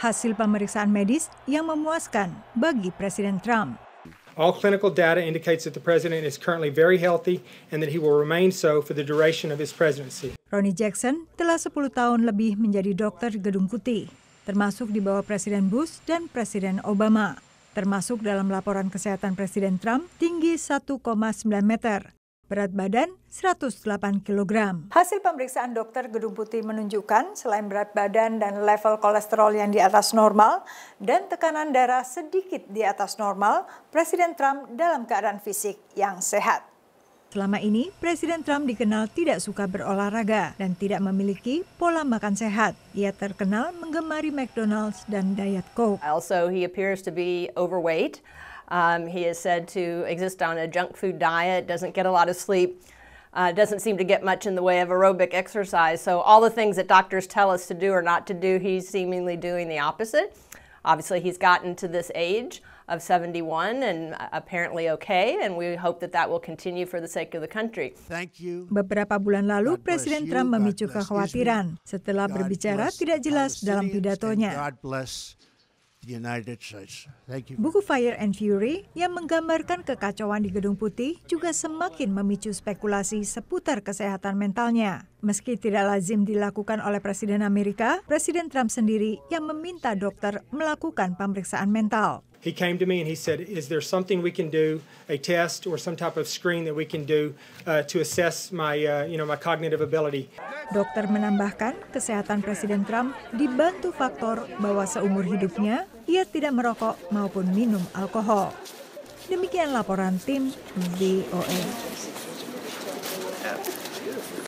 hasil pemeriksaan medis yang memuaskan bagi Presiden Trump. All clinical data indicates that the president is currently very healthy and that he will remain so for the duration of his presidency. Ronnie Jackson telah 10 tahun lebih menjadi dokter Gedung Putih, termasuk di bawah Presiden Bush dan Presiden Obama, termasuk dalam laporan kesehatan Presiden Trump tinggi 1,9 meter berat badan 108 kg. Hasil pemeriksaan dokter Gedung Putih menunjukkan selain berat badan dan level kolesterol yang di atas normal dan tekanan darah sedikit di atas normal, Presiden Trump dalam keadaan fisik yang sehat. Selama ini, Presiden Trump dikenal tidak suka berolahraga dan tidak memiliki pola makan sehat. Ia terkenal menggemari McDonald's dan Diet Coke. Also, he appears to be overweight. Um, he is said to exist on a junk food diet, doesn't get a lot of sleep, uh, doesn't seem to get much in the way of aerobic exercise. So, all the things that doctors tell us to do or not to do, he's seemingly doing the opposite. Obviously, he's gotten to this age of 71 and apparently okay, and we hope that that will continue for the sake of the country. Beberapa bulan lalu, Presiden Trump memicu kekhawatiran setelah berbicara tidak jelas dalam pidatonya. Buku Fire and Fury yang menggambarkan kekacauan di Gedung Putih juga semakin memicu spekulasi seputar kesehatan mentalnya. Meski tidak lazim dilakukan oleh Presiden Amerika, Presiden Trump sendiri yang meminta dokter melakukan pemeriksaan mental he came to me and he said, Is there something we can do, a test or some type of screen that we can do uh, to assess my, uh, you know, my cognitive ability? Dokter menambahkan, kesehatan Presiden Trump dibantu faktor bahwa seumur hidupnya ia tidak merokok maupun minum alkohol. Demikian laporan tim VOA.